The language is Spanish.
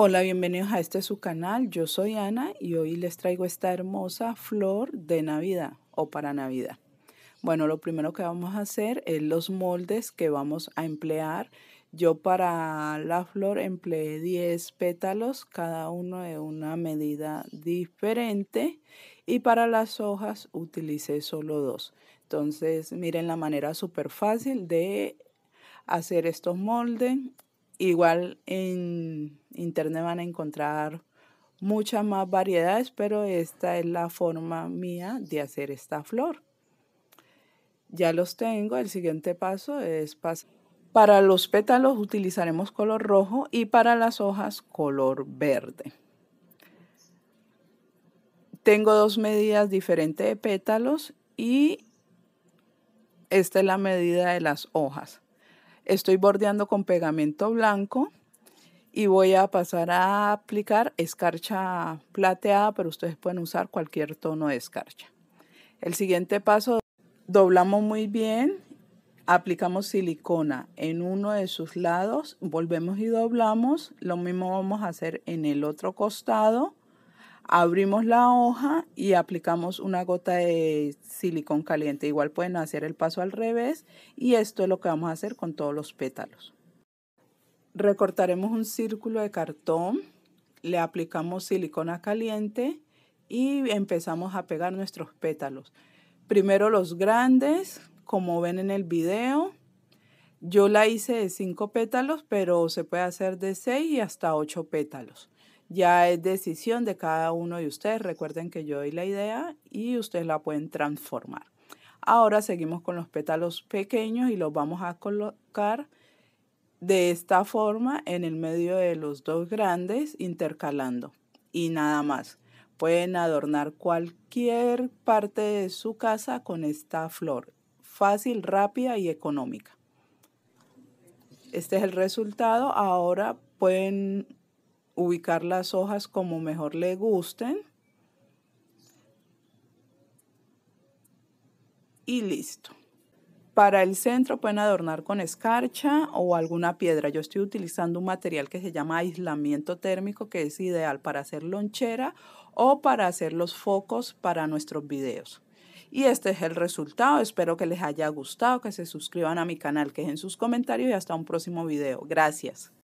Hola, bienvenidos a este su canal. Yo soy Ana y hoy les traigo esta hermosa flor de Navidad o para Navidad. Bueno, lo primero que vamos a hacer es los moldes que vamos a emplear. Yo para la flor empleé 10 pétalos, cada uno de una medida diferente. Y para las hojas utilicé solo dos. Entonces, miren la manera súper fácil de hacer estos moldes. Igual en internet van a encontrar muchas más variedades, pero esta es la forma mía de hacer esta flor. Ya los tengo, el siguiente paso es pasar. Para los pétalos utilizaremos color rojo y para las hojas color verde. Tengo dos medidas diferentes de pétalos y esta es la medida de las hojas. Estoy bordeando con pegamento blanco y voy a pasar a aplicar escarcha plateada, pero ustedes pueden usar cualquier tono de escarcha. El siguiente paso, doblamos muy bien, aplicamos silicona en uno de sus lados, volvemos y doblamos, lo mismo vamos a hacer en el otro costado, abrimos la hoja y aplicamos una gota de silicón caliente. Igual pueden hacer el paso al revés y esto es lo que vamos a hacer con todos los pétalos. Recortaremos un círculo de cartón, le aplicamos silicona caliente y empezamos a pegar nuestros pétalos. Primero los grandes, como ven en el video. Yo la hice de 5 pétalos, pero se puede hacer de 6 y hasta 8 pétalos. Ya es decisión de cada uno de ustedes. Recuerden que yo doy la idea y ustedes la pueden transformar. Ahora seguimos con los pétalos pequeños y los vamos a colocar de esta forma en el medio de los dos grandes intercalando y nada más. Pueden adornar cualquier parte de su casa con esta flor, fácil, rápida y económica. Este es el resultado. Ahora pueden ubicar las hojas como mejor le gusten. Y listo. Para el centro pueden adornar con escarcha o alguna piedra. Yo estoy utilizando un material que se llama aislamiento térmico, que es ideal para hacer lonchera o para hacer los focos para nuestros videos. Y este es el resultado. Espero que les haya gustado, que se suscriban a mi canal, que en sus comentarios y hasta un próximo video. Gracias.